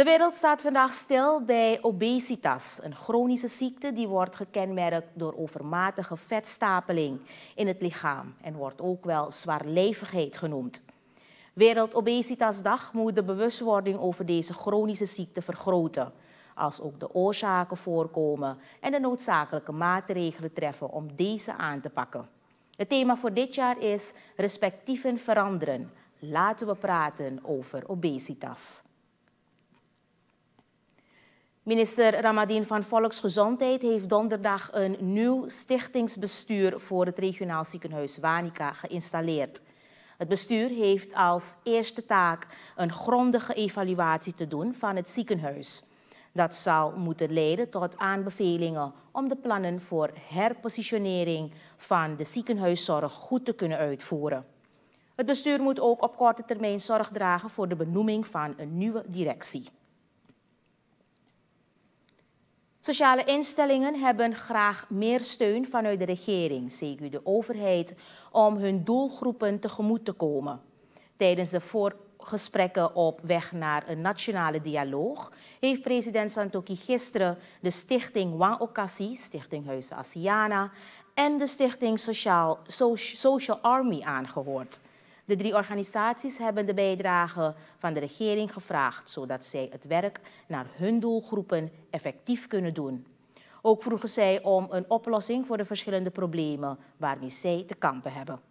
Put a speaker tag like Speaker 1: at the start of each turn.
Speaker 1: De wereld staat vandaag stil bij obesitas, een chronische ziekte die wordt gekenmerkt door overmatige vetstapeling in het lichaam en wordt ook wel zwaarlijvigheid genoemd. Wereldobesitasdag moet de bewustwording over deze chronische ziekte vergroten, als ook de oorzaken voorkomen en de noodzakelijke maatregelen treffen om deze aan te pakken. Het thema voor dit jaar is respectieven veranderen. Laten we praten over obesitas. Minister Ramadin van Volksgezondheid heeft donderdag een nieuw stichtingsbestuur voor het regionaal ziekenhuis Wanica geïnstalleerd. Het bestuur heeft als eerste taak een grondige evaluatie te doen van het ziekenhuis. Dat zal moeten leiden tot aanbevelingen om de plannen voor herpositionering van de ziekenhuiszorg goed te kunnen uitvoeren. Het bestuur moet ook op korte termijn zorg dragen voor de benoeming van een nieuwe directie. Sociale instellingen hebben graag meer steun vanuit de regering, zeker de overheid, om hun doelgroepen tegemoet te komen. Tijdens de voorgesprekken op weg naar een nationale dialoog heeft president Santoki gisteren de stichting Wang Okasi, Stichting Huizen Asiana en de stichting Social Army aangehoord. De drie organisaties hebben de bijdrage van de regering gevraagd, zodat zij het werk naar hun doelgroepen effectief kunnen doen. Ook vroegen zij om een oplossing voor de verschillende problemen waarmee zij te kampen hebben.